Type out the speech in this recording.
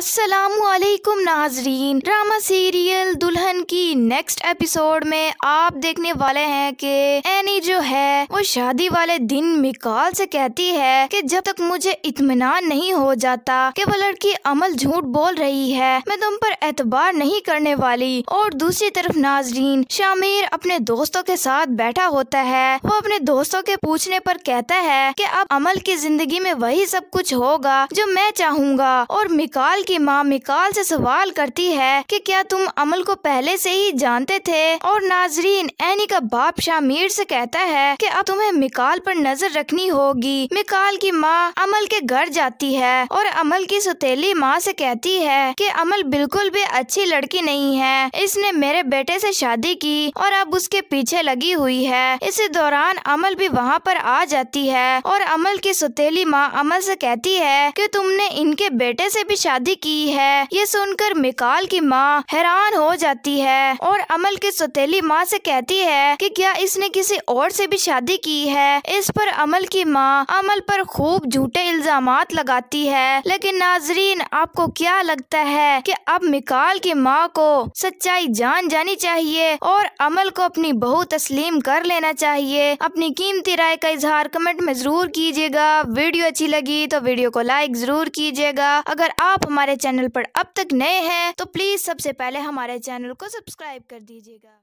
असलकुम नाजरीन drama serial दुल्हन की नेक्स्ट एपिसोड में आप देखने वाले हैं कि एनी जो है वो शादी वाले दिन मिकाल से कहती है कि जब तक मुझे इतमान नहीं हो जाता कि वो लड़की अमल झूठ बोल रही है मैं तुम पर एतबार नहीं करने वाली और दूसरी तरफ नाजरीन शामिर अपने दोस्तों के साथ बैठा होता है वो अपने दोस्तों के पूछने पर कहता है की अब अमल की जिंदगी में वही सब कुछ होगा जो मैं चाहूँगा और मिकाल की माँ मिकाल से सवाल करती है कि क्या तुम अमल को पहले से ही जानते थे और नाजरीन एनी का बाप शामीर से कहता है कि अब तुम्हें मिकाल पर नजर रखनी होगी मिकाल की माँ अमल के घर जाती है और अमल की सतीली माँ से कहती है कि अमल बिल्कुल भी अच्छी लड़की नहीं है इसने मेरे बेटे से शादी की और अब उसके पीछे लगी हुई है इसी दौरान अमल भी वहाँ पर आ जाती है और अमल की सतीली माँ अमल से कहती है कि तुमने इनके बेटे से भी शादी की है ये सुनकर मिकाल की माँ हैरान हो जाती है और अमल की सतीली माँ से कहती है कि क्या इसने किसी और से भी शादी की है इस पर अमल की माँ अमल पर खूब झूठे इल्जाम लगाती है लेकिन नाजरीन आपको क्या लगता है कि अब मिकाल की माँ को सच्चाई जान जानी चाहिए और अमल को अपनी बहू तस्लीम कर लेना चाहिए अपनी कीमती राय का इजहार कमेंट में जरूर कीजिएगा वीडियो अच्छी लगी तो वीडियो को लाइक जरूर कीजिएगा अगर आप हमारे हमारे चैनल पर अब तक नए हैं तो प्लीज़ सबसे पहले हमारे चैनल को सब्सक्राइब कर दीजिएगा